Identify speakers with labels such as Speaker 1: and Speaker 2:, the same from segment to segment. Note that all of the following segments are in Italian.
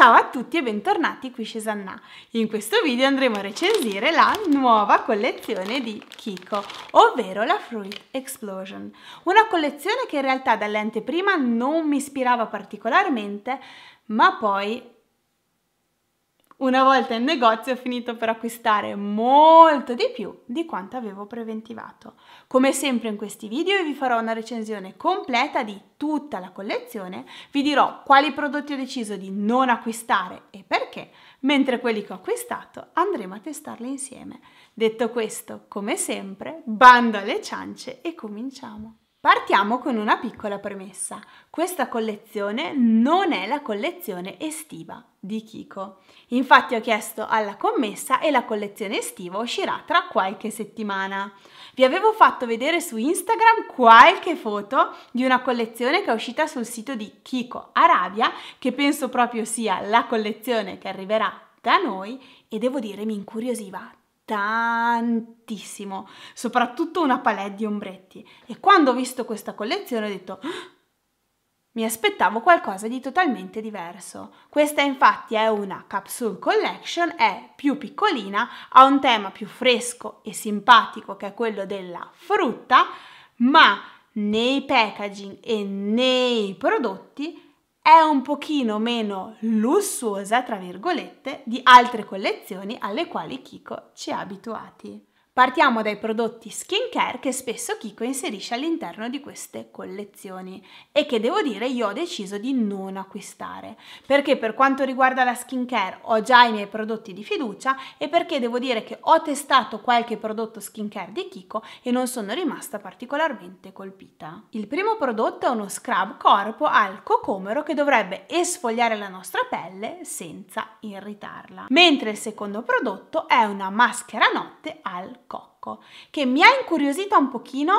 Speaker 1: Ciao a tutti e bentornati qui Cesanna. In questo video andremo a recensire la nuova collezione di Kiko, ovvero la Fruit Explosion. Una collezione che in realtà dall'anteprima non mi ispirava particolarmente, ma poi una volta in negozio ho finito per acquistare molto di più di quanto avevo preventivato. Come sempre in questi video vi farò una recensione completa di tutta la collezione, vi dirò quali prodotti ho deciso di non acquistare e perché, mentre quelli che ho acquistato andremo a testarli insieme. Detto questo, come sempre, bando alle ciance e cominciamo! Partiamo con una piccola premessa. Questa collezione non è la collezione estiva di Kiko. Infatti ho chiesto alla commessa e la collezione estiva uscirà tra qualche settimana. Vi avevo fatto vedere su Instagram qualche foto di una collezione che è uscita sul sito di Kiko Arabia, che penso proprio sia la collezione che arriverà da noi e devo dire mi incuriosiva tantissimo, soprattutto una palette di ombretti. E quando ho visto questa collezione ho detto... Ah, mi aspettavo qualcosa di totalmente diverso. Questa infatti è una capsule collection, è più piccolina, ha un tema più fresco e simpatico che è quello della frutta, ma nei packaging e nei prodotti è un pochino meno lussuosa, tra virgolette, di altre collezioni alle quali Kiko ci ha abituati. Partiamo dai prodotti skincare che spesso Kiko inserisce all'interno di queste collezioni e che devo dire io ho deciso di non acquistare perché per quanto riguarda la skincare ho già i miei prodotti di fiducia e perché devo dire che ho testato qualche prodotto skincare di Kiko e non sono rimasta particolarmente colpita. Il primo prodotto è uno scrub corpo al cocomero che dovrebbe esfogliare la nostra pelle senza irritarla, mentre il secondo prodotto è una maschera notte al Cocco, che mi ha incuriosito un pochino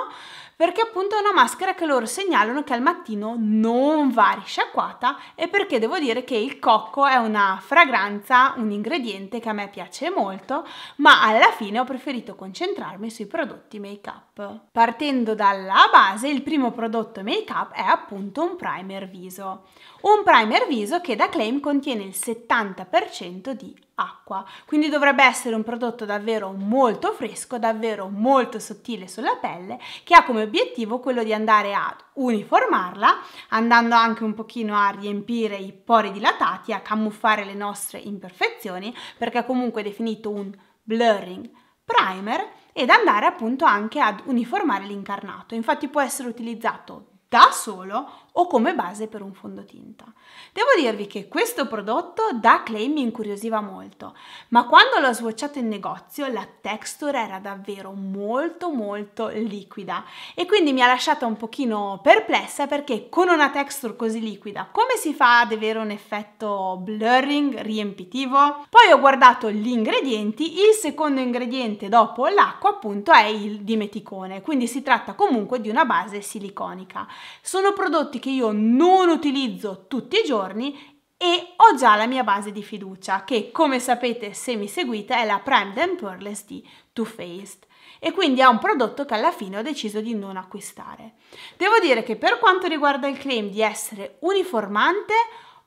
Speaker 1: perché appunto è una maschera che loro segnalano che al mattino non va risciacquata e perché devo dire che il cocco è una fragranza, un ingrediente che a me piace molto, ma alla fine ho preferito concentrarmi sui prodotti make up. Partendo dalla base, il primo prodotto make up è appunto un primer viso. Un primer viso che da claim contiene il 70% di acqua, quindi dovrebbe essere un prodotto davvero molto fresco, davvero molto sottile sulla pelle, che ha come l'obiettivo quello di andare a uniformarla, andando anche un pochino a riempire i pori dilatati, a camuffare le nostre imperfezioni, perché comunque è definito un blurring primer ed andare appunto anche ad uniformare l'incarnato. Infatti può essere utilizzato da solo o come base per un fondotinta. Devo dirvi che questo prodotto da clay mi incuriosiva molto, ma quando l'ho swatchato in negozio la texture era davvero molto molto liquida e quindi mi ha lasciata un pochino perplessa perché con una texture così liquida come si fa ad avere un effetto blurring riempitivo? Poi ho guardato gli ingredienti, il secondo ingrediente dopo l'acqua appunto è il dimeticone, quindi si tratta comunque di una base siliconica. Sono prodotti prodotti che io non utilizzo tutti i giorni e ho già la mia base di fiducia che come sapete se mi seguite è la Prime and Pearless di Too Faced e quindi è un prodotto che alla fine ho deciso di non acquistare. Devo dire che per quanto riguarda il claim di essere uniformante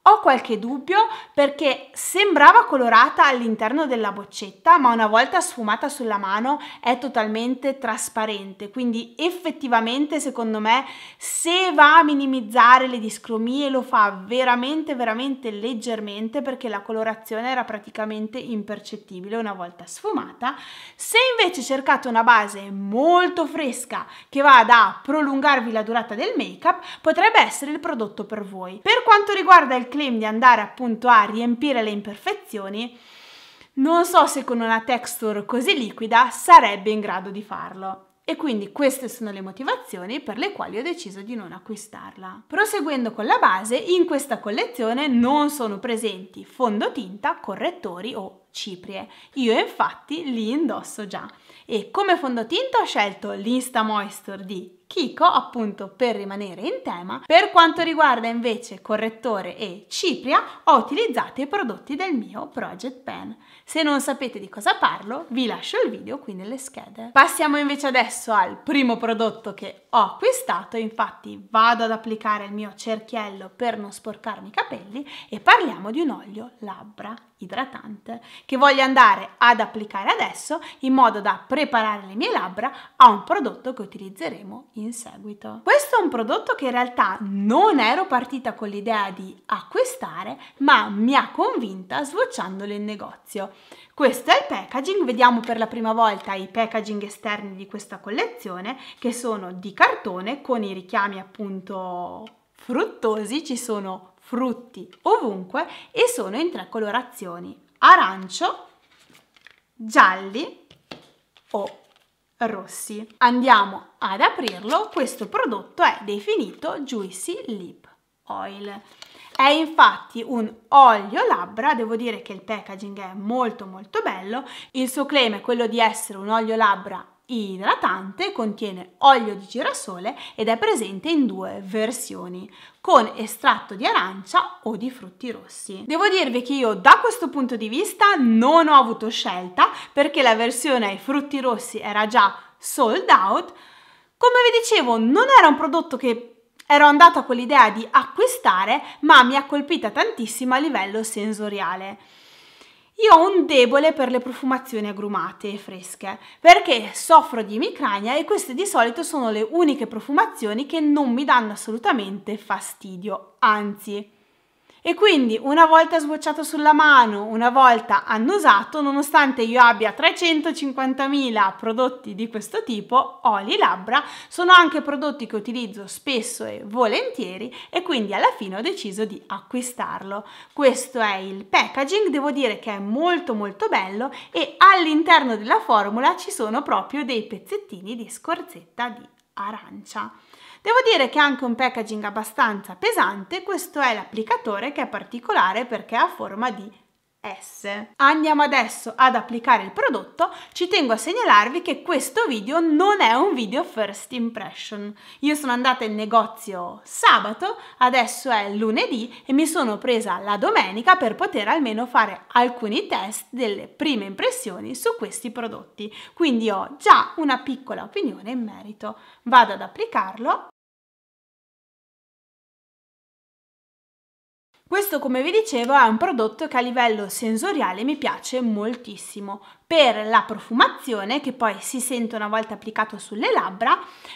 Speaker 1: ho qualche dubbio perché sembrava colorata all'interno della boccetta, ma una volta sfumata sulla mano è totalmente trasparente, quindi effettivamente secondo me se va a minimizzare le discromie lo fa veramente veramente leggermente perché la colorazione era praticamente impercettibile una volta sfumata. Se invece cercate una base molto fresca che vada a prolungarvi la durata del make-up, potrebbe essere il prodotto per voi. Per quanto riguarda il claim di andare appunto a riempire le imperfezioni, non so se con una texture così liquida sarebbe in grado di farlo. E quindi queste sono le motivazioni per le quali ho deciso di non acquistarla. Proseguendo con la base, in questa collezione non sono presenti fondotinta, correttori o ciprie. Io infatti li indosso già. E come fondotinta ho scelto l'Insta Moisture di Kiko, appunto per rimanere in tema. Per quanto riguarda invece correttore e cipria, ho utilizzato i prodotti del mio Project Pen. Se non sapete di cosa parlo, vi lascio il video qui nelle schede. Passiamo invece adesso al primo prodotto che ho acquistato, infatti vado ad applicare il mio cerchiello per non sporcarmi i capelli e parliamo di un olio labbra idratante che voglio andare ad applicare adesso in modo da preparare le mie labbra a un prodotto che utilizzeremo in seguito. Questo è un prodotto che in realtà non ero partita con l'idea di acquistare ma mi ha convinta sbocciandolo in negozio. Questo è il packaging, vediamo per la prima volta i packaging esterni di questa collezione che sono di cartone con i richiami appunto fruttosi, ci sono frutti ovunque e sono in tre colorazioni, arancio, gialli o rossi. Andiamo ad aprirlo, questo prodotto è definito Juicy Lip Oil. È infatti un olio labbra, devo dire che il packaging è molto molto bello, il suo claim è quello di essere un olio labbra idratante, contiene olio di girasole ed è presente in due versioni, con estratto di arancia o di frutti rossi. Devo dirvi che io da questo punto di vista non ho avuto scelta perché la versione ai frutti rossi era già sold out. Come vi dicevo, non era un prodotto che ero andata con l'idea di acquistare, ma mi ha colpita tantissimo a livello sensoriale. Io ho un debole per le profumazioni agrumate e fresche perché soffro di emicrania e queste di solito sono le uniche profumazioni che non mi danno assolutamente fastidio, anzi e quindi una volta sbocciato sulla mano, una volta annusato, nonostante io abbia 350.000 prodotti di questo tipo, oli labbra, sono anche prodotti che utilizzo spesso e volentieri e quindi alla fine ho deciso di acquistarlo. Questo è il packaging, devo dire che è molto molto bello e all'interno della formula ci sono proprio dei pezzettini di scorzetta di arancia. Devo dire che ha anche un packaging abbastanza pesante, questo è l'applicatore che è particolare perché ha forma di S. Andiamo adesso ad applicare il prodotto, ci tengo a segnalarvi che questo video non è un video first impression. Io sono andata in negozio sabato, adesso è lunedì e mi sono presa la domenica per poter almeno fare alcuni test delle prime impressioni su questi prodotti. Quindi ho già una piccola opinione in merito. Vado ad applicarlo Questo, come vi dicevo, è un prodotto che a livello sensoriale mi piace moltissimo, per la profumazione che poi si sente una volta applicato sulle labbra,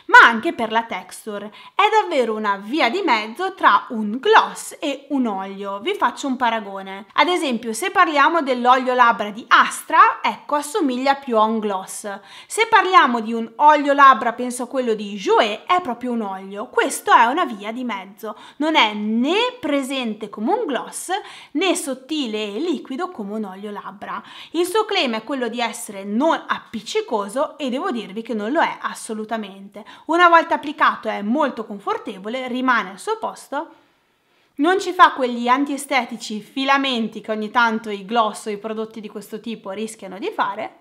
Speaker 1: ma anche per la texture. È davvero una via di mezzo tra un gloss e un olio. Vi faccio un paragone. Ad esempio, se parliamo dell'olio labbra di Astra, ecco, assomiglia più a un gloss. Se parliamo di un olio labbra, penso a quello di Jouet, è proprio un olio. Questo è una via di mezzo. Non è né presente come un gloss, né sottile e liquido come un olio labbra. Il suo claim è quello quello di essere non appiccicoso e devo dirvi che non lo è assolutamente. Una volta applicato è molto confortevole, rimane al suo posto non ci fa quegli antiestetici filamenti che ogni tanto i gloss o i prodotti di questo tipo rischiano di fare.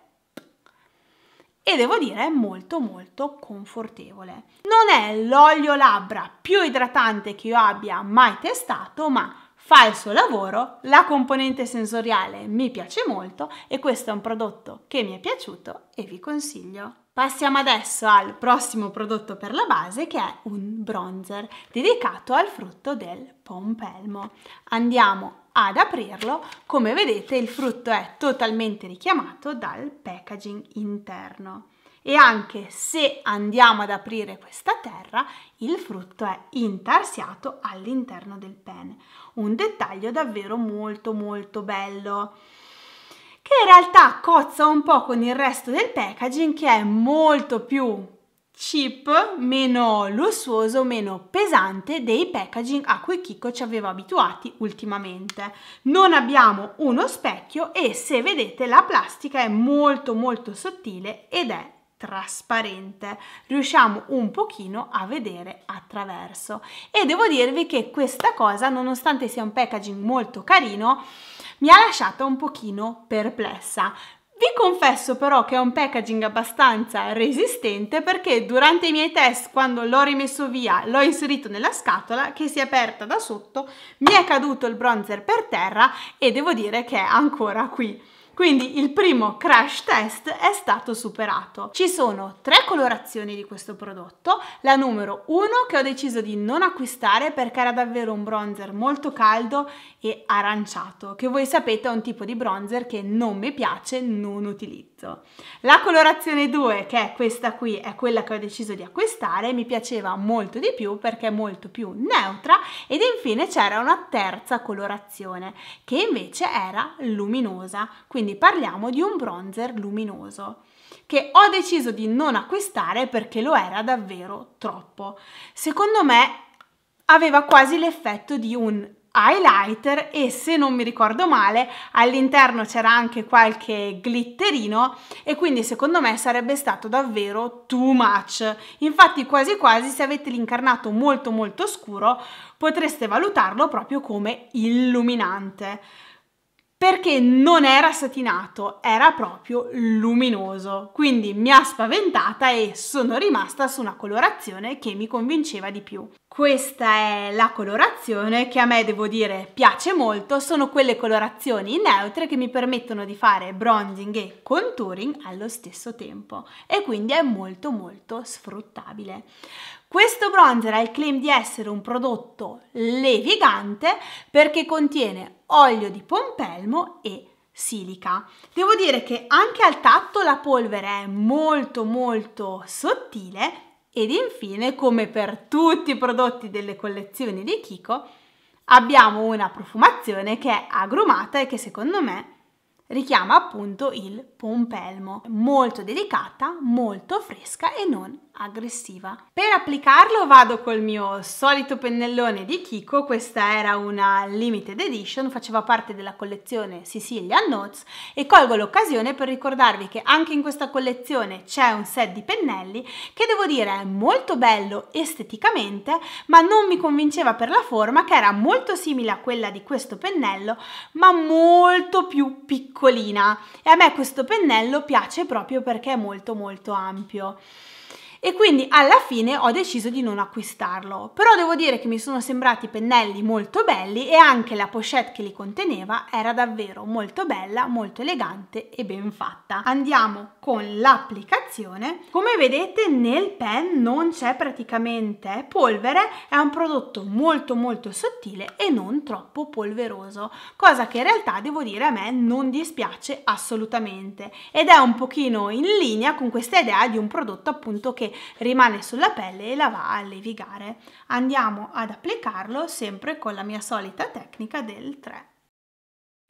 Speaker 1: E devo dire è molto molto confortevole. Non è l'olio labbra più idratante che io abbia mai testato, ma fa il suo lavoro, la componente sensoriale mi piace molto e questo è un prodotto che mi è piaciuto e vi consiglio. Passiamo adesso al prossimo prodotto per la base che è un bronzer dedicato al frutto del pompelmo. Andiamo ad aprirlo, come vedete il frutto è totalmente richiamato dal packaging interno e anche se andiamo ad aprire questa terra il frutto è intarsiato all'interno del pene un dettaglio davvero molto molto bello che in realtà cozza un po' con il resto del packaging che è molto più cheap, meno lussuoso, meno pesante dei packaging a cui Kiko ci aveva abituati ultimamente. Non abbiamo uno specchio e se vedete la plastica è molto molto sottile ed è trasparente, riusciamo un pochino a vedere attraverso. E devo dirvi che questa cosa, nonostante sia un packaging molto carino, mi ha lasciata un pochino perplessa. Vi confesso però che è un packaging abbastanza resistente perché durante i miei test, quando l'ho rimesso via, l'ho inserito nella scatola che si è aperta da sotto, mi è caduto il bronzer per terra e devo dire che è ancora qui. Quindi il primo crash test è stato superato. Ci sono tre colorazioni di questo prodotto. La numero 1 che ho deciso di non acquistare perché era davvero un bronzer molto caldo e aranciato, che voi sapete è un tipo di bronzer che non mi piace, non utilizzo. La colorazione 2, che è questa qui, è quella che ho deciso di acquistare, mi piaceva molto di più perché è molto più neutra ed infine c'era una terza colorazione che invece era luminosa, quindi quindi parliamo di un bronzer luminoso che ho deciso di non acquistare perché lo era davvero troppo. Secondo me aveva quasi l'effetto di un highlighter e se non mi ricordo male all'interno c'era anche qualche glitterino e quindi secondo me sarebbe stato davvero too much infatti quasi quasi se avete l'incarnato molto molto scuro potreste valutarlo proprio come illuminante perché non era satinato, era proprio luminoso. Quindi mi ha spaventata e sono rimasta su una colorazione che mi convinceva di più. Questa è la colorazione che a me devo dire piace molto, sono quelle colorazioni neutre che mi permettono di fare bronzing e contouring allo stesso tempo e quindi è molto molto sfruttabile. Questo bronzer ha il claim di essere un prodotto levigante perché contiene olio di pompelmo e silica. Devo dire che anche al tatto la polvere è molto molto sottile ed infine, come per tutti i prodotti delle collezioni di Kiko, abbiamo una profumazione che è agrumata e che secondo me richiama appunto il pompelmo, molto delicata, molto fresca e non aggressiva. Per applicarlo vado col mio solito pennellone di Kiko, questa era una limited edition, faceva parte della collezione Sicilian Notes e colgo l'occasione per ricordarvi che anche in questa collezione c'è un set di pennelli che devo dire è molto bello esteticamente ma non mi convinceva per la forma che era molto simile a quella di questo pennello ma molto più piccolo piccolina e a me questo pennello piace proprio perché è molto molto ampio e quindi alla fine ho deciso di non acquistarlo. Però devo dire che mi sono sembrati pennelli molto belli e anche la pochette che li conteneva era davvero molto bella, molto elegante e ben fatta. Andiamo con l'applicazione. Come vedete nel pen non c'è praticamente polvere, è un prodotto molto molto sottile e non troppo polveroso, cosa che in realtà devo dire a me non dispiace assolutamente ed è un pochino in linea con questa idea di un prodotto appunto che rimane sulla pelle e la va a levigare. Andiamo ad applicarlo sempre con la mia solita tecnica del 3.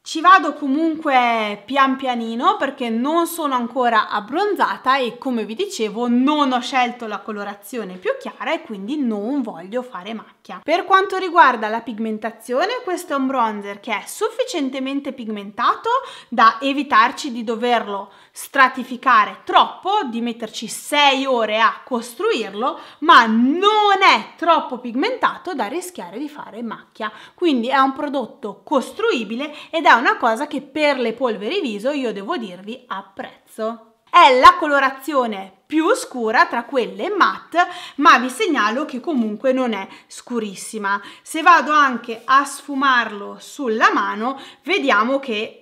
Speaker 1: Ci vado comunque pian pianino perché non sono ancora abbronzata e come vi dicevo non ho scelto la colorazione più chiara e quindi non voglio fare macchia. Per quanto riguarda la pigmentazione questo è un bronzer che è sufficientemente pigmentato da evitarci di doverlo stratificare troppo, di metterci 6 ore a costruirlo, ma non è troppo pigmentato da rischiare di fare macchia. Quindi è un prodotto costruibile ed è una cosa che per le polveri viso io devo dirvi apprezzo. È la colorazione più scura tra quelle matte, ma vi segnalo che comunque non è scurissima. Se vado anche a sfumarlo sulla mano, vediamo che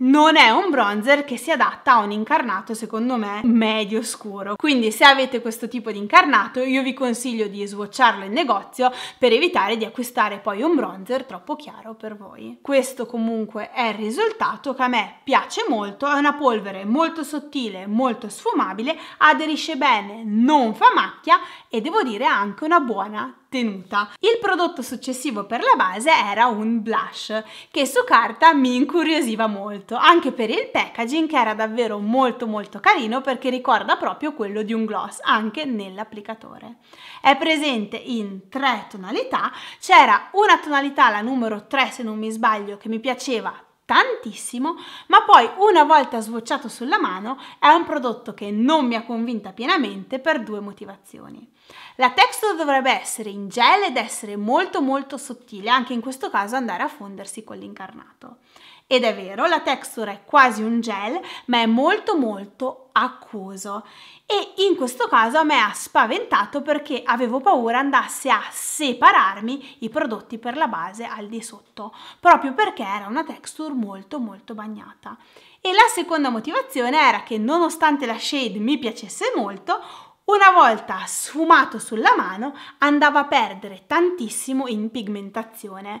Speaker 1: non è un bronzer che si adatta a un incarnato secondo me medio scuro quindi se avete questo tipo di incarnato io vi consiglio di swatcharlo in negozio per evitare di acquistare poi un bronzer troppo chiaro per voi questo comunque è il risultato che a me piace molto è una polvere molto sottile molto sfumabile aderisce bene non fa macchia e devo dire anche una buona tenuta. Il prodotto successivo per la base era un blush che su carta mi incuriosiva molto, anche per il packaging che era davvero molto molto carino perché ricorda proprio quello di un gloss anche nell'applicatore. È presente in tre tonalità, c'era una tonalità, la numero 3 se non mi sbaglio, che mi piaceva tantissimo, ma poi una volta sbocciato sulla mano è un prodotto che non mi ha convinta pienamente per due motivazioni. La texture dovrebbe essere in gel ed essere molto molto sottile, anche in questo caso andare a fondersi con l'incarnato. Ed è vero, la texture è quasi un gel, ma è molto molto acquoso. E in questo caso a me ha spaventato perché avevo paura andasse a separarmi i prodotti per la base al di sotto, proprio perché era una texture molto molto bagnata. E la seconda motivazione era che nonostante la shade mi piacesse molto, una volta sfumato sulla mano andava a perdere tantissimo in pigmentazione,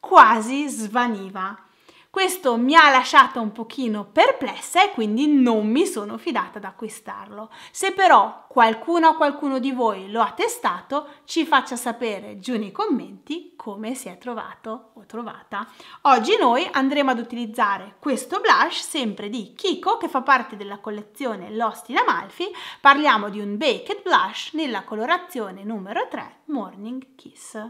Speaker 1: quasi svaniva. Questo mi ha lasciata un pochino perplessa e quindi non mi sono fidata ad acquistarlo. Se però qualcuno o qualcuno di voi lo ha testato, ci faccia sapere giù nei commenti come si è trovato o trovata. Oggi noi andremo ad utilizzare questo blush sempre di Kiko che fa parte della collezione Lost in Amalfi. Parliamo di un baked blush nella colorazione numero 3 Morning Kiss.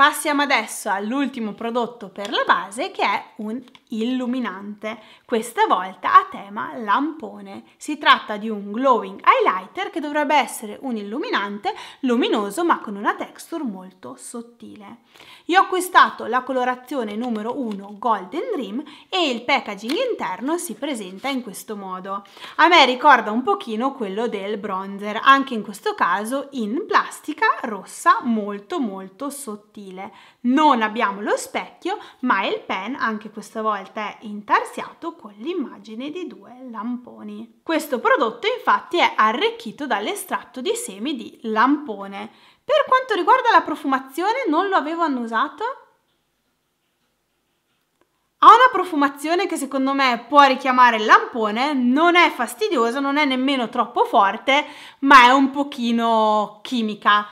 Speaker 1: Passiamo adesso all'ultimo prodotto per la base che è un illuminante, questa volta a tema lampone. Si tratta di un glowing highlighter che dovrebbe essere un illuminante luminoso ma con una texture molto sottile. Io ho acquistato la colorazione numero 1 Golden Dream e il packaging interno si presenta in questo modo. A me ricorda un pochino quello del bronzer, anche in questo caso in plastica rossa molto molto sottile stile. Non abbiamo lo specchio, ma il pen anche questa volta è intarsiato con l'immagine di due lamponi. Questo prodotto infatti è arricchito dall'estratto di semi di lampone. Per quanto riguarda la profumazione, non lo avevo annusato? Ha una profumazione che secondo me può richiamare il lampone, non è fastidiosa, non è nemmeno troppo forte, ma è un pochino chimica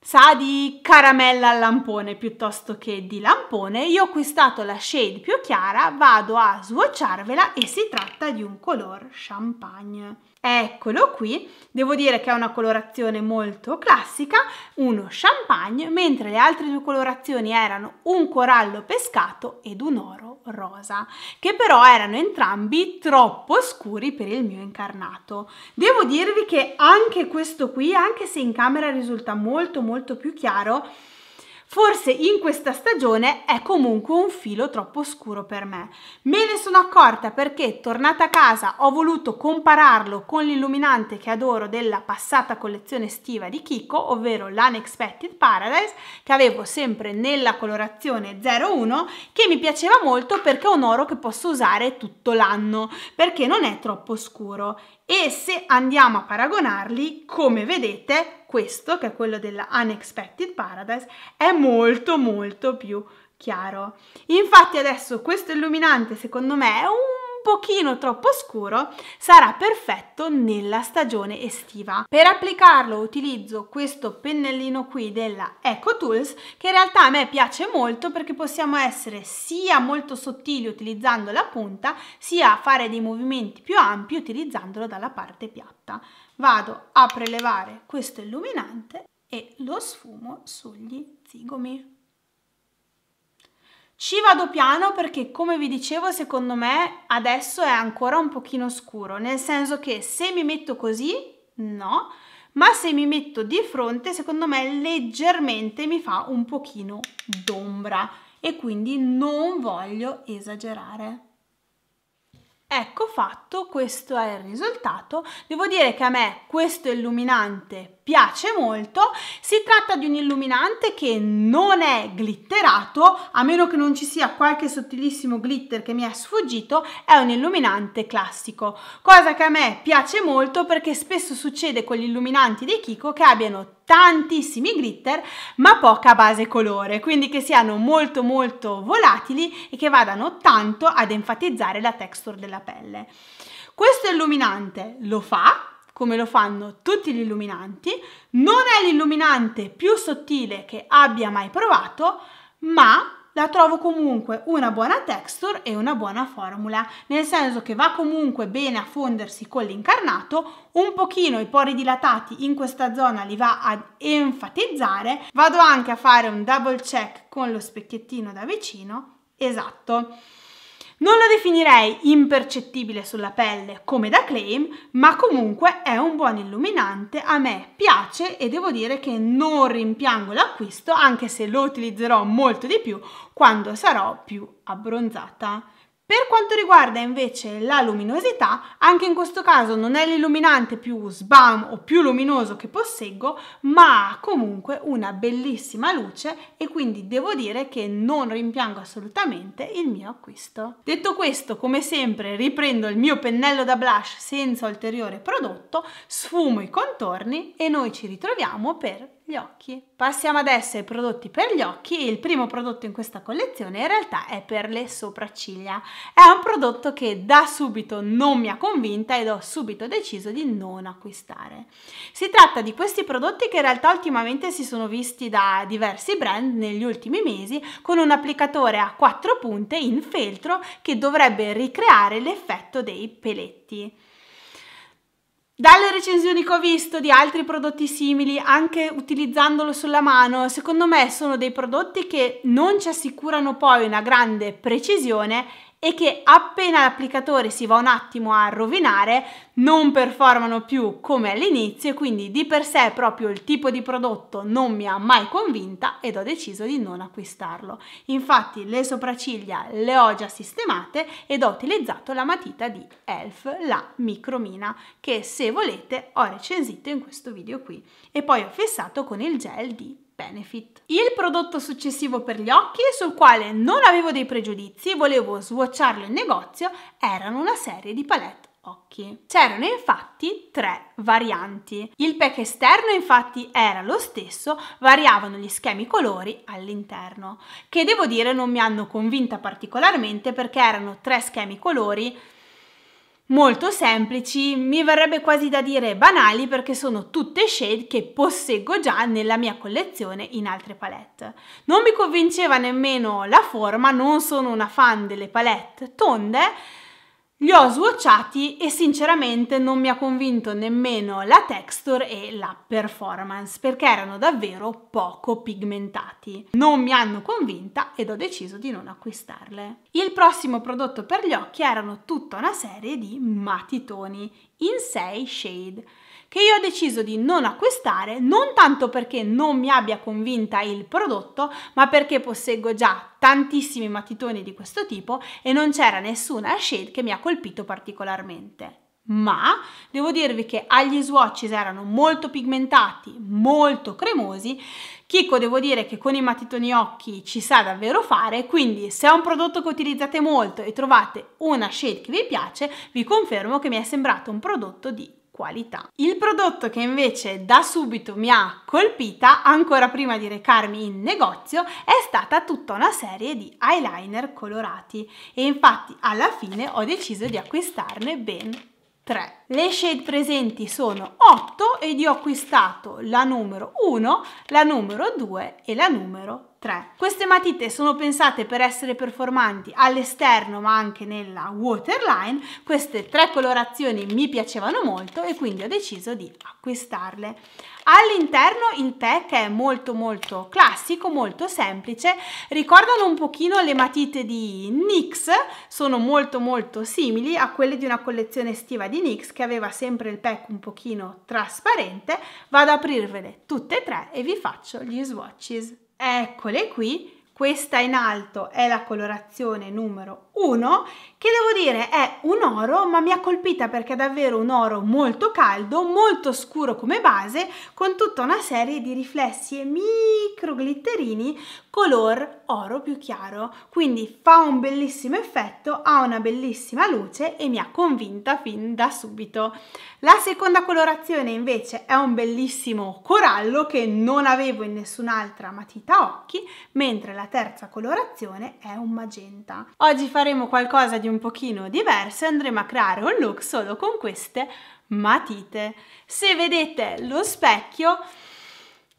Speaker 1: sa di caramella al lampone piuttosto che di lampone, io ho acquistato la shade più chiara, vado a swatcharvela e si tratta di un color champagne. Eccolo qui, devo dire che è una colorazione molto classica, uno champagne, mentre le altre due colorazioni erano un corallo pescato ed un oro rosa, che però erano entrambi troppo scuri per il mio incarnato. Devo dirvi che anche questo qui, anche se in camera risulta molto molto più chiaro, Forse in questa stagione è comunque un filo troppo scuro per me. Me ne sono accorta perché tornata a casa ho voluto compararlo con l'illuminante che adoro della passata collezione estiva di Kiko, ovvero l'Unexpected Paradise, che avevo sempre nella colorazione 01, che mi piaceva molto perché è un oro che posso usare tutto l'anno, perché non è troppo scuro e se andiamo a paragonarli, come vedete, questo, che è quello della Unexpected Paradise, è molto molto più chiaro. Infatti adesso questo illuminante secondo me è un pochino troppo scuro sarà perfetto nella stagione estiva. Per applicarlo utilizzo questo pennellino qui della Eco Tools che in realtà a me piace molto perché possiamo essere sia molto sottili utilizzando la punta sia fare dei movimenti più ampi utilizzandolo dalla parte piatta. Vado a prelevare questo illuminante e lo sfumo sugli zigomi. Ci vado piano perché come vi dicevo secondo me adesso è ancora un pochino scuro, nel senso che se mi metto così no, ma se mi metto di fronte secondo me leggermente mi fa un pochino d'ombra e quindi non voglio esagerare. Ecco fatto, questo è il risultato. Devo dire che a me questo illuminante piace molto. Si tratta di un illuminante che non è glitterato, a meno che non ci sia qualche sottilissimo glitter che mi è sfuggito, è un illuminante classico. Cosa che a me piace molto perché spesso succede con gli illuminanti di Kiko che abbiano tantissimi glitter ma poca base colore quindi che siano molto molto volatili e che vadano tanto ad enfatizzare la texture della pelle questo illuminante lo fa come lo fanno tutti gli illuminanti, non è l'illuminante più sottile che abbia mai provato, ma la trovo comunque una buona texture e una buona formula, nel senso che va comunque bene a fondersi con l'incarnato, un pochino i pori dilatati in questa zona li va ad enfatizzare, vado anche a fare un double check con lo specchiettino da vicino, esatto. Non lo definirei impercettibile sulla pelle come da claim, ma comunque è un buon illuminante, a me piace e devo dire che non rimpiango l'acquisto, anche se lo utilizzerò molto di più quando sarò più abbronzata. Per quanto riguarda invece la luminosità, anche in questo caso non è l'illuminante più sbam o più luminoso che posseggo, ma ha comunque una bellissima luce e quindi devo dire che non rimpiango assolutamente il mio acquisto. Detto questo, come sempre riprendo il mio pennello da blush senza ulteriore prodotto, sfumo i contorni e noi ci ritroviamo per gli occhi. Passiamo adesso ai prodotti per gli occhi. Il primo prodotto in questa collezione in realtà è per le sopracciglia. È un prodotto che da subito non mi ha convinta ed ho subito deciso di non acquistare. Si tratta di questi prodotti che in realtà ultimamente si sono visti da diversi brand negli ultimi mesi con un applicatore a quattro punte in feltro che dovrebbe ricreare l'effetto dei peletti. Dalle recensioni che ho visto di altri prodotti simili, anche utilizzandolo sulla mano, secondo me sono dei prodotti che non ci assicurano poi una grande precisione e che appena l'applicatore si va un attimo a rovinare non performano più come all'inizio e quindi di per sé proprio il tipo di prodotto non mi ha mai convinta ed ho deciso di non acquistarlo. Infatti le sopracciglia le ho già sistemate ed ho utilizzato la matita di ELF, la micromina, che se volete ho recensito in questo video qui e poi ho fissato con il gel di Benefit. Il prodotto successivo per gli occhi, sul quale non avevo dei pregiudizi, e volevo svuotarlo in negozio, erano una serie di palette occhi. C'erano infatti tre varianti. Il pack esterno infatti era lo stesso, variavano gli schemi colori all'interno, che devo dire non mi hanno convinta particolarmente perché erano tre schemi colori molto semplici, mi verrebbe quasi da dire banali perché sono tutte shade che posseggo già nella mia collezione in altre palette. Non mi convinceva nemmeno la forma, non sono una fan delle palette tonde, li ho swatchati e sinceramente non mi ha convinto nemmeno la texture e la performance perché erano davvero poco pigmentati. Non mi hanno convinta ed ho deciso di non acquistarle. Il prossimo prodotto per gli occhi erano tutta una serie di matitoni in 6 shade che io ho deciso di non acquistare non tanto perché non mi abbia convinta il prodotto, ma perché posseggo già tantissimi matitoni di questo tipo e non c'era nessuna shade che mi ha colpito particolarmente ma devo dirvi che agli swatches erano molto pigmentati, molto cremosi. Chicco, devo dire che con i matitoni occhi ci sa davvero fare, quindi se è un prodotto che utilizzate molto e trovate una shade che vi piace, vi confermo che mi è sembrato un prodotto di qualità. Il prodotto che invece da subito mi ha colpita, ancora prima di recarmi in negozio, è stata tutta una serie di eyeliner colorati e infatti alla fine ho deciso di acquistarne ben 3. Le shade presenti sono 8 ed io ho acquistato la numero 1, la numero 2 e la numero 3. 3. Queste matite sono pensate per essere performanti all'esterno ma anche nella waterline, queste tre colorazioni mi piacevano molto e quindi ho deciso di acquistarle. All'interno il pack è molto molto classico, molto semplice, ricordano un pochino le matite di NYX, sono molto molto simili a quelle di una collezione estiva di NYX che aveva sempre il pack un pochino trasparente, vado ad aprirvele tutte e tre e vi faccio gli swatches. Eccole qui, questa in alto è la colorazione numero uno che devo dire è un oro, ma mi ha colpita perché è davvero un oro molto caldo, molto scuro come base, con tutta una serie di riflessi e micro glitterini color oro più chiaro. Quindi fa un bellissimo effetto, ha una bellissima luce e mi ha convinta fin da subito. La seconda colorazione invece è un bellissimo corallo che non avevo in nessun'altra matita occhi, mentre la terza colorazione è un magenta. Oggi faremo faremo qualcosa di un pochino diverso e andremo a creare un look solo con queste matite. Se vedete lo specchio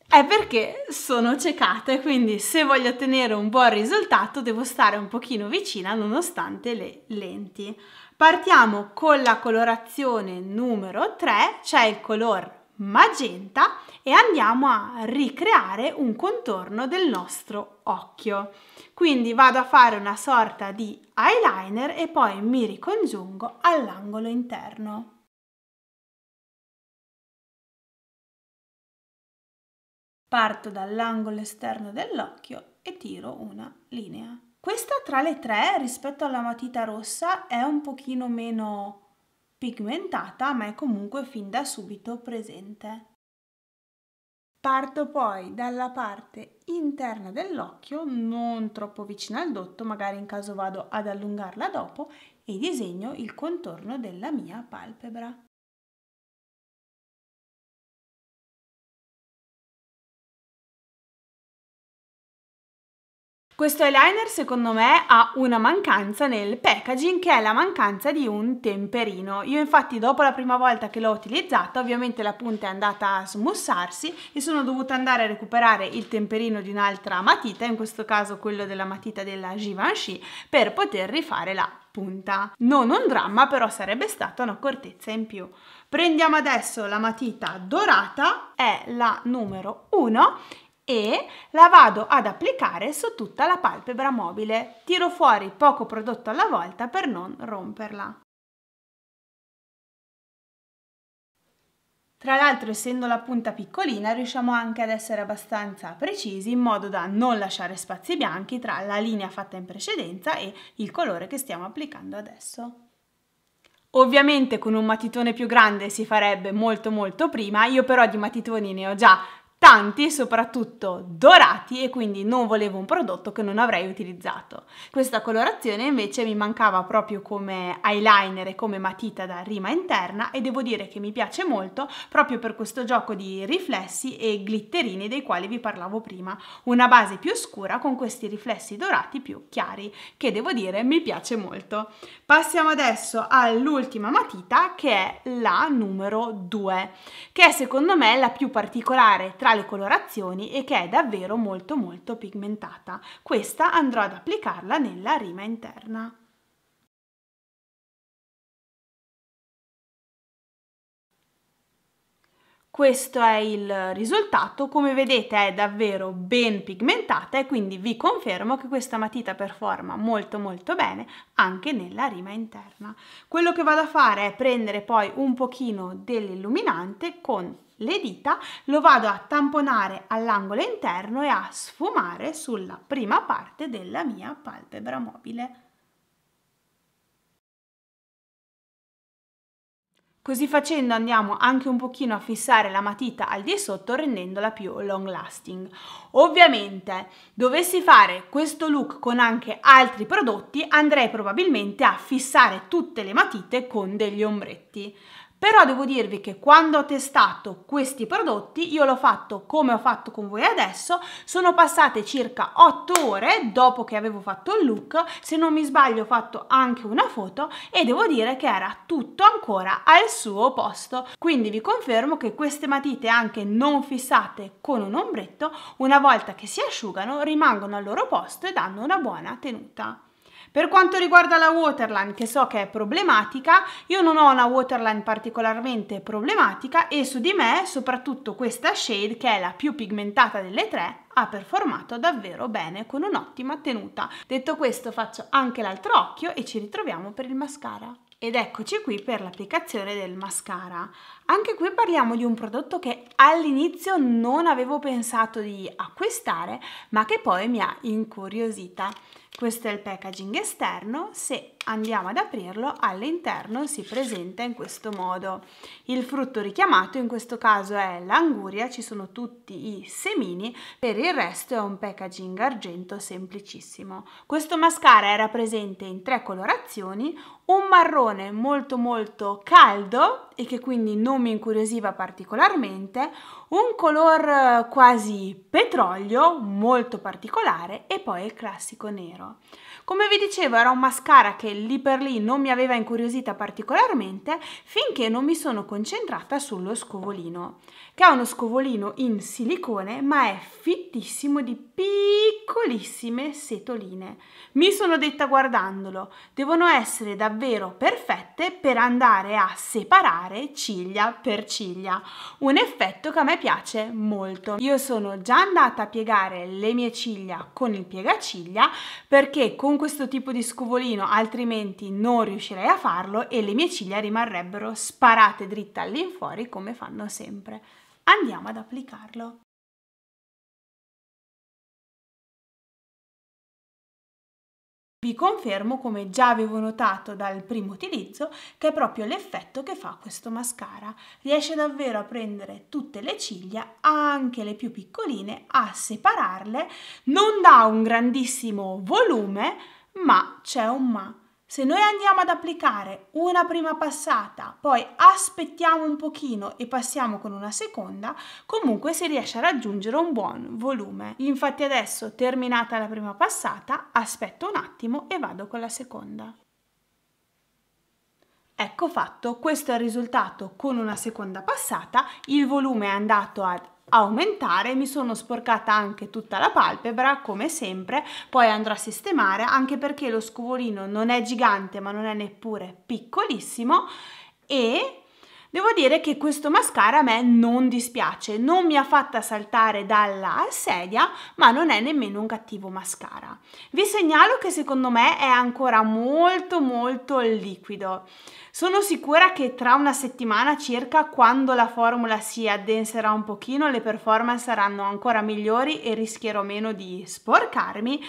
Speaker 1: è perché sono ciecate, quindi se voglio ottenere un buon risultato devo stare un pochino vicina nonostante le lenti. Partiamo con la colorazione numero 3, c'è cioè il color magenta e andiamo a ricreare un contorno del nostro occhio. Quindi vado a fare una sorta di eyeliner e poi mi ricongiungo all'angolo interno. Parto dall'angolo esterno dell'occhio e tiro una linea. Questa tra le tre rispetto alla matita rossa è un pochino meno pigmentata ma è comunque fin da subito presente. Parto poi dalla parte interna dell'occhio, non troppo vicina al dotto, magari in caso vado ad allungarla dopo, e disegno il contorno della mia palpebra. Questo eyeliner secondo me ha una mancanza nel packaging che è la mancanza di un temperino. Io infatti dopo la prima volta che l'ho utilizzata ovviamente la punta è andata a smussarsi e sono dovuta andare a recuperare il temperino di un'altra matita, in questo caso quello della matita della Givenchy, per poter rifare la punta. Non un dramma, però sarebbe stata un'accortezza in più. Prendiamo adesso la matita dorata, è la numero 1 e la vado ad applicare su tutta la palpebra mobile. Tiro fuori poco prodotto alla volta per non romperla. Tra l'altro essendo la punta piccolina riusciamo anche ad essere abbastanza precisi in modo da non lasciare spazi bianchi tra la linea fatta in precedenza e il colore che stiamo applicando adesso. Ovviamente con un matitone più grande si farebbe molto molto prima, io però di matitoni ne ho già tanti soprattutto dorati e quindi non volevo un prodotto che non avrei utilizzato. Questa colorazione invece mi mancava proprio come eyeliner e come matita da rima interna e devo dire che mi piace molto proprio per questo gioco di riflessi e glitterini dei quali vi parlavo prima, una base più scura con questi riflessi dorati più chiari che devo dire mi piace molto. Passiamo adesso all'ultima matita che è la numero 2 che è secondo me la più particolare tra tra le colorazioni e che è davvero molto molto pigmentata. Questa andrò ad applicarla nella rima interna. Questo è il risultato, come vedete è davvero ben pigmentata e quindi vi confermo che questa matita performa molto molto bene anche nella rima interna. Quello che vado a fare è prendere poi un pochino dell'illuminante con le dita, lo vado a tamponare all'angolo interno e a sfumare sulla prima parte della mia palpebra mobile. Così facendo andiamo anche un pochino a fissare la matita al di sotto rendendola più long lasting. Ovviamente dovessi fare questo look con anche altri prodotti andrei probabilmente a fissare tutte le matite con degli ombretti. Però devo dirvi che quando ho testato questi prodotti, io l'ho fatto come ho fatto con voi adesso, sono passate circa 8 ore dopo che avevo fatto il look, se non mi sbaglio ho fatto anche una foto e devo dire che era tutto ancora al suo posto. Quindi vi confermo che queste matite anche non fissate con un ombretto, una volta che si asciugano rimangono al loro posto e danno una buona tenuta. Per quanto riguarda la waterline, che so che è problematica, io non ho una waterline particolarmente problematica e su di me, soprattutto questa shade, che è la più pigmentata delle tre, ha performato davvero bene con un'ottima tenuta. Detto questo faccio anche l'altro occhio e ci ritroviamo per il mascara. Ed eccoci qui per l'applicazione del mascara. Anche qui parliamo di un prodotto che all'inizio non avevo pensato di acquistare, ma che poi mi ha incuriosita. Questo è il packaging esterno, se andiamo ad aprirlo all'interno si presenta in questo modo. Il frutto richiamato in questo caso è l'anguria, ci sono tutti i semini, per il resto è un packaging argento semplicissimo. Questo mascara era presente in tre colorazioni, un marrone molto molto caldo e che quindi non mi incuriosiva particolarmente, un color eh, quasi petrolio molto particolare e poi il classico nero. Come vi dicevo era un mascara che lì per lì non mi aveva incuriosita particolarmente finché non mi sono concentrata sullo scovolino, che è uno scovolino in silicone ma è fittissimo di piccolissime setoline. Mi sono detta guardandolo, devono essere davvero perfette per andare a separare ciglia per ciglia, un effetto che a me piace molto. Io sono già andata a piegare le mie ciglia con il piegaciglia perché con questo tipo di scovolino, altrimenti non riuscirei a farlo e le mie ciglia rimarrebbero sparate dritte all'infuori come fanno sempre. Andiamo ad applicarlo. Vi confermo, come già avevo notato dal primo utilizzo, che è proprio l'effetto che fa questo mascara. Riesce davvero a prendere tutte le ciglia, anche le più piccoline, a separarle, non dà un grandissimo volume, ma c'è un ma se noi andiamo ad applicare una prima passata, poi aspettiamo un pochino e passiamo con una seconda, comunque si riesce a raggiungere un buon volume. Infatti adesso terminata la prima passata, aspetto un attimo e vado con la seconda. Ecco fatto, questo è il risultato con una seconda passata, il volume è andato ad aumentare, mi sono sporcata anche tutta la palpebra come sempre, poi andrò a sistemare anche perché lo scuvolino non è gigante ma non è neppure piccolissimo e Devo dire che questo mascara a me non dispiace, non mi ha fatta saltare dalla sedia, ma non è nemmeno un cattivo mascara. Vi segnalo che secondo me è ancora molto molto liquido. Sono sicura che tra una settimana circa, quando la formula si addenserà un pochino, le performance saranno ancora migliori e rischierò meno di sporcarmi.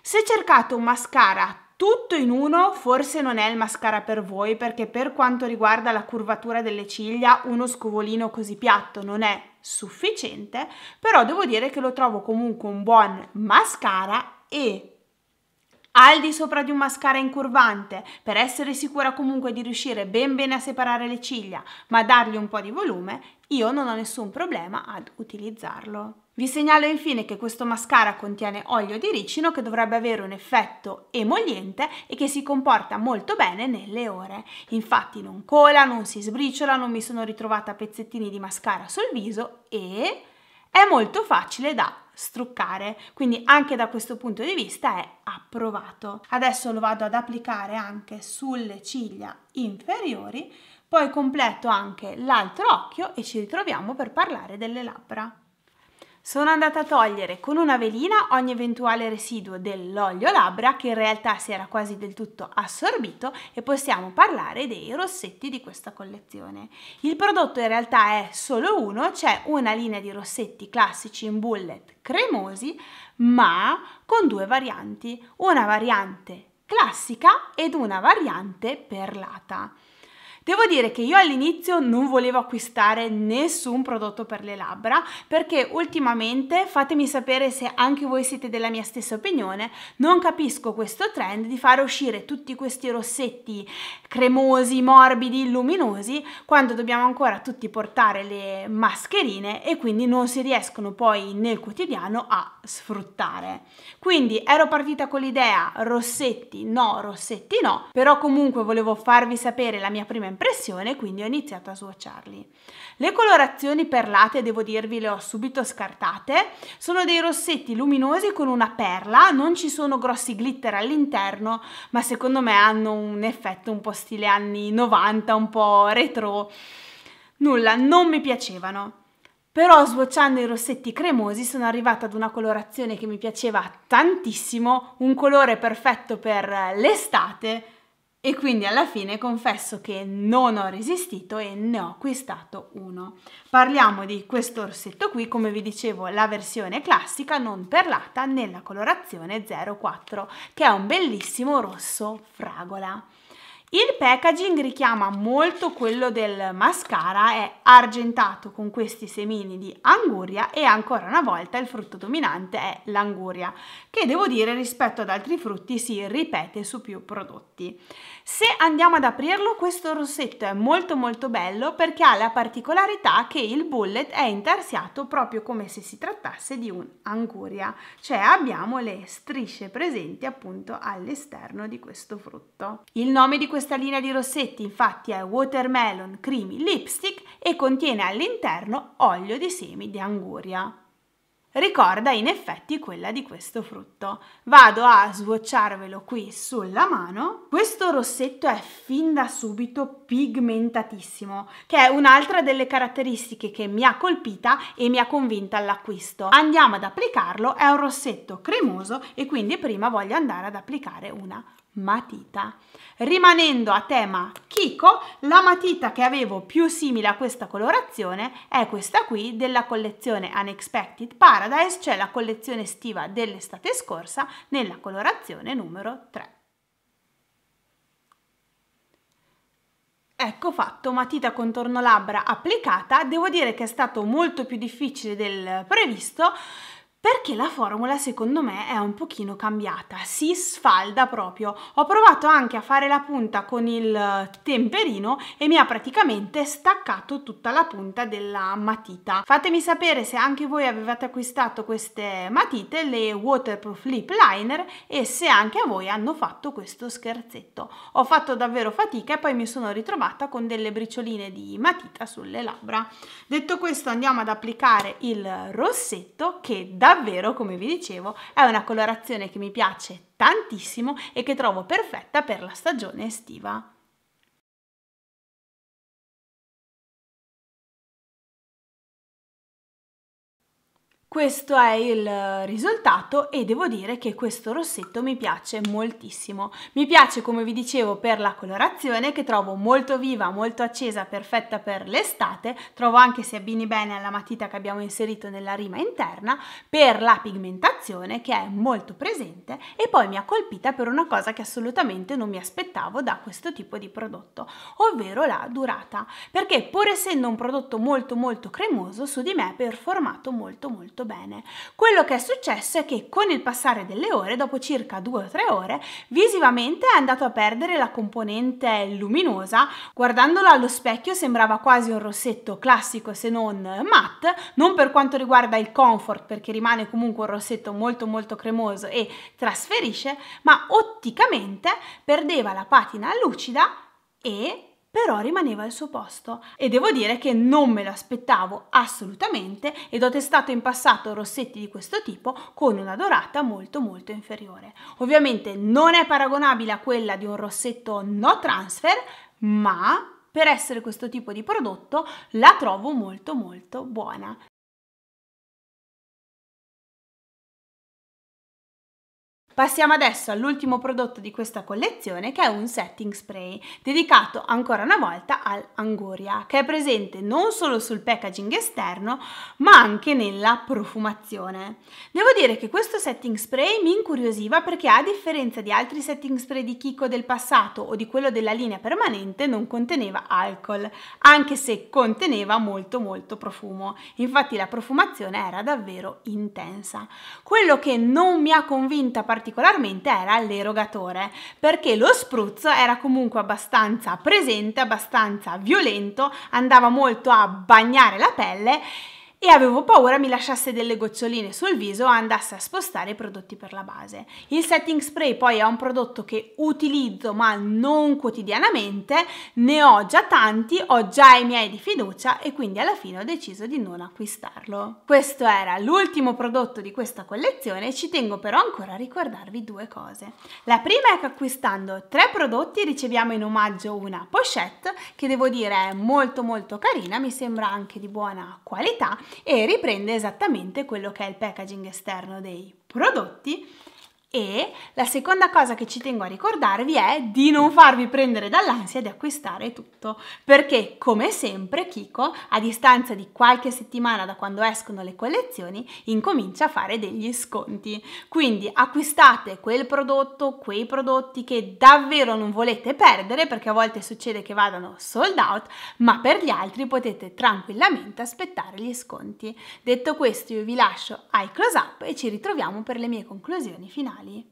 Speaker 1: Se cercate un mascara tutto in uno forse non è il mascara per voi perché per quanto riguarda la curvatura delle ciglia uno scovolino così piatto non è sufficiente, però devo dire che lo trovo comunque un buon mascara e al di sopra di un mascara incurvante per essere sicura comunque di riuscire ben bene a separare le ciglia ma dargli un po' di volume, io non ho nessun problema ad utilizzarlo. Vi segnalo infine che questo mascara contiene olio di ricino che dovrebbe avere un effetto emoliente e che si comporta molto bene nelle ore. Infatti non cola, non si sbriciola, non mi sono ritrovata pezzettini di mascara sul viso e è molto facile da struccare, quindi anche da questo punto di vista è approvato. Adesso lo vado ad applicare anche sulle ciglia inferiori, poi completo anche l'altro occhio e ci ritroviamo per parlare delle labbra. Sono andata a togliere con una velina ogni eventuale residuo dell'olio labbra che in realtà si era quasi del tutto assorbito e possiamo parlare dei rossetti di questa collezione. Il prodotto in realtà è solo uno, c'è una linea di rossetti classici in bullet cremosi ma con due varianti, una variante classica ed una variante perlata. Devo dire che io all'inizio non volevo acquistare nessun prodotto per le labbra perché ultimamente, fatemi sapere se anche voi siete della mia stessa opinione, non capisco questo trend di fare uscire tutti questi rossetti cremosi, morbidi, luminosi quando dobbiamo ancora tutti portare le mascherine e quindi non si riescono poi nel quotidiano a sfruttare. Quindi ero partita con l'idea rossetti no, rossetti no, però comunque volevo farvi sapere la mia prima impressione impressione, quindi ho iniziato a swatcharli. Le colorazioni perlate, devo dirvi, le ho subito scartate. Sono dei rossetti luminosi con una perla, non ci sono grossi glitter all'interno, ma secondo me hanno un effetto un po' stile anni 90, un po' retro. Nulla, non mi piacevano. Però sbocciando i rossetti cremosi sono arrivata ad una colorazione che mi piaceva tantissimo, un colore perfetto per eh, l'estate e quindi alla fine confesso che non ho resistito e ne ho acquistato uno. Parliamo di questo orsetto qui, come vi dicevo la versione classica non perlata nella colorazione 04 che è un bellissimo rosso fragola. Il packaging richiama molto quello del mascara, è argentato con questi semini di anguria e ancora una volta il frutto dominante è l'anguria, che devo dire rispetto ad altri frutti si ripete su più prodotti. Se andiamo ad aprirlo, questo rossetto è molto molto bello perché ha la particolarità che il bullet è intarsiato proprio come se si trattasse di un'anguria, cioè abbiamo le strisce presenti appunto all'esterno di questo frutto. Il nome di questa linea di rossetti infatti è Watermelon Creamy Lipstick e contiene all'interno olio di semi di anguria ricorda in effetti quella di questo frutto. Vado a svuocciarvelo qui sulla mano. Questo rossetto è fin da subito pigmentatissimo, che è un'altra delle caratteristiche che mi ha colpita e mi ha convinta all'acquisto. Andiamo ad applicarlo, è un rossetto cremoso e quindi prima voglio andare ad applicare una matita. Rimanendo a tema Kiko, la matita che avevo più simile a questa colorazione è questa qui della collezione Unexpected Paradise, cioè la collezione estiva dell'estate scorsa nella colorazione numero 3. Ecco fatto, matita contorno labbra applicata, devo dire che è stato molto più difficile del previsto, perché la formula secondo me è un pochino cambiata, si sfalda proprio. Ho provato anche a fare la punta con il eh, temperino e mi ha praticamente staccato tutta la punta della matita. Fatemi sapere se anche voi avevate acquistato queste matite, le waterproof lip liner e se anche a voi hanno fatto questo scherzetto. Ho fatto davvero fatica e poi mi sono ritrovata con delle bricioline di matita sulle labbra. Detto questo andiamo ad applicare il rossetto che davvero davvero, come vi dicevo, è una colorazione che mi piace tantissimo e che trovo perfetta per la stagione estiva. Questo è il eh, risultato e devo dire che questo rossetto mi piace moltissimo. Mi piace come vi dicevo per la colorazione che trovo molto viva, molto accesa, perfetta per l'estate, trovo anche se abbini bene alla matita che abbiamo inserito nella rima interna, per la pigmentazione che è molto presente e poi mi ha colpita per una cosa che assolutamente non mi aspettavo da questo tipo di prodotto, ovvero la durata, perché pur essendo un prodotto molto molto cremoso su di me è performato molto molto molto bene. Quello che è successo è che con il passare delle ore, dopo circa 2 o 3 ore, visivamente è andato a perdere la componente luminosa, Guardandolo allo specchio sembrava quasi un rossetto classico se non matte, non per quanto riguarda il comfort perché rimane comunque un rossetto molto molto cremoso e trasferisce, ma otticamente perdeva la patina lucida e però rimaneva al suo posto e devo dire che non me lo aspettavo assolutamente ed ho testato in passato rossetti di questo tipo con una dorata molto molto inferiore. Ovviamente non è paragonabile a quella di un rossetto no transfer, ma per essere questo tipo di prodotto la trovo molto molto buona. Passiamo adesso all'ultimo prodotto di questa collezione che è un setting spray dedicato ancora una volta all'anguria che è presente non solo sul packaging esterno ma anche nella profumazione. Devo dire che questo setting spray mi incuriosiva perché a differenza di altri setting spray di Kiko del passato o di quello della linea permanente non conteneva alcol anche se conteneva molto molto profumo infatti la profumazione era davvero intensa. Quello che non mi ha convinta particolarmente particolarmente era l'erogatore, perché lo spruzzo era comunque abbastanza presente, abbastanza violento, andava molto a bagnare la pelle e avevo paura mi lasciasse delle goccioline sul viso o andasse a spostare i prodotti per la base. Il setting spray poi è un prodotto che utilizzo ma non quotidianamente, ne ho già tanti, ho già i miei di fiducia e quindi alla fine ho deciso di non acquistarlo. Questo era l'ultimo prodotto di questa collezione ci tengo però ancora a ricordarvi due cose. La prima è che acquistando tre prodotti riceviamo in omaggio una pochette che devo dire è molto molto carina, mi sembra anche di buona qualità e riprende esattamente quello che è il packaging esterno dei prodotti e la seconda cosa che ci tengo a ricordarvi è di non farvi prendere dall'ansia di acquistare tutto, perché come sempre Kiko, a distanza di qualche settimana da quando escono le collezioni, incomincia a fare degli sconti. Quindi acquistate quel prodotto, quei prodotti che davvero non volete perdere, perché a volte succede che vadano sold out, ma per gli altri potete tranquillamente aspettare gli sconti. Detto questo, io vi lascio ai close up e ci ritroviamo per le mie conclusioni finali. aller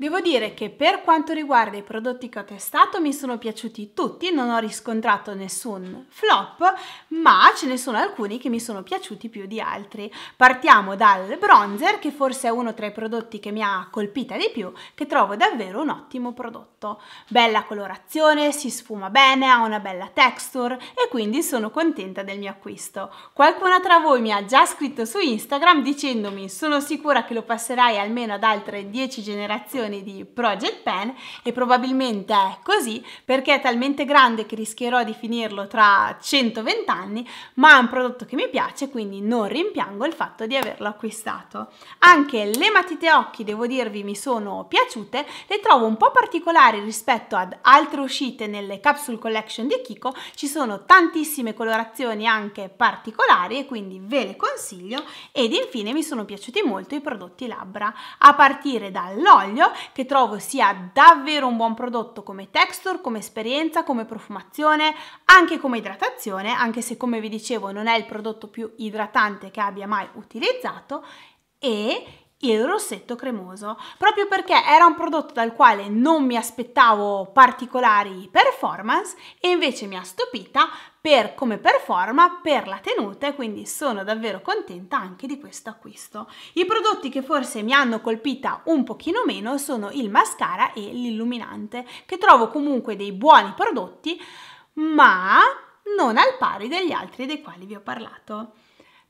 Speaker 1: Devo dire che per quanto riguarda i prodotti che ho testato mi sono piaciuti tutti, non ho riscontrato nessun flop, ma ce ne sono alcuni che mi sono piaciuti più di altri. Partiamo dal bronzer che forse è uno tra i prodotti che mi ha colpita di più, che trovo davvero un ottimo prodotto. Bella colorazione, si sfuma bene, ha una bella texture e quindi sono contenta del mio acquisto. Qualcuna tra voi mi ha già scritto su Instagram dicendomi sono sicura che lo passerai almeno ad altre 10 generazioni versioni di Project Pen e probabilmente è così perché è talmente grande che rischierò di finirlo tra 120 anni, ma è un prodotto che mi piace, quindi non rimpiango il fatto di averlo acquistato. Anche le matite occhi, devo dirvi, mi sono piaciute, le trovo un po' particolari rispetto ad altre uscite nelle capsule collection di Kiko, ci sono tantissime colorazioni anche particolari e quindi ve le consiglio ed infine mi sono piaciuti molto i prodotti labbra a partire dall'olio che trovo sia davvero un buon prodotto come texture, come esperienza, come profumazione, anche come idratazione, anche se come vi dicevo non è il prodotto più idratante che abbia mai utilizzato e il rossetto cremoso, proprio perché era un prodotto dal quale non mi aspettavo particolari performance e invece mi ha stupita per come performa, per la tenuta e quindi sono davvero contenta anche di questo acquisto. I prodotti che forse mi hanno colpita un pochino meno sono il mascara e l'illuminante, che trovo comunque dei buoni prodotti, ma non al pari degli altri dei quali vi ho parlato.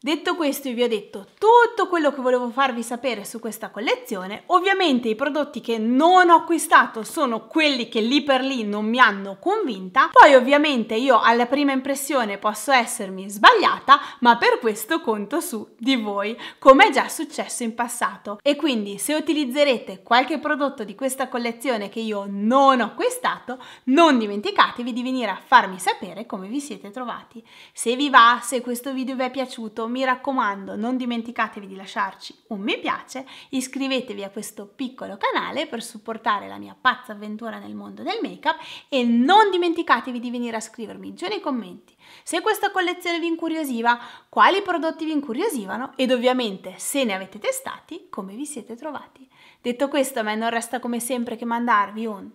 Speaker 1: Detto questo vi ho detto tutto quello che volevo farvi sapere su questa collezione, ovviamente i prodotti che non ho acquistato sono quelli che lì per lì non mi hanno convinta, poi ovviamente io alla prima impressione posso essermi sbagliata, ma per questo conto su di voi, come è già successo in passato. E quindi se utilizzerete qualche prodotto di questa collezione che io non ho acquistato, non dimenticatevi di venire a farmi sapere come vi siete trovati. Se vi va, se questo video vi è piaciuto, mi raccomando non dimenticatevi di lasciarci un mi piace, iscrivetevi a questo piccolo canale per supportare la mia pazza avventura nel mondo del make-up e non dimenticatevi di venire a scrivermi giù nei commenti se questa collezione vi incuriosiva, quali prodotti vi incuriosivano ed ovviamente se ne avete testati, come vi siete trovati. Detto questo a me non resta come sempre che mandarvi un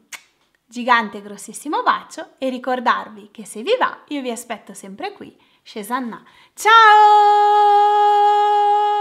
Speaker 1: gigante grossissimo bacio e ricordarvi che se vi va io vi aspetto sempre qui Shezanna. Ciao!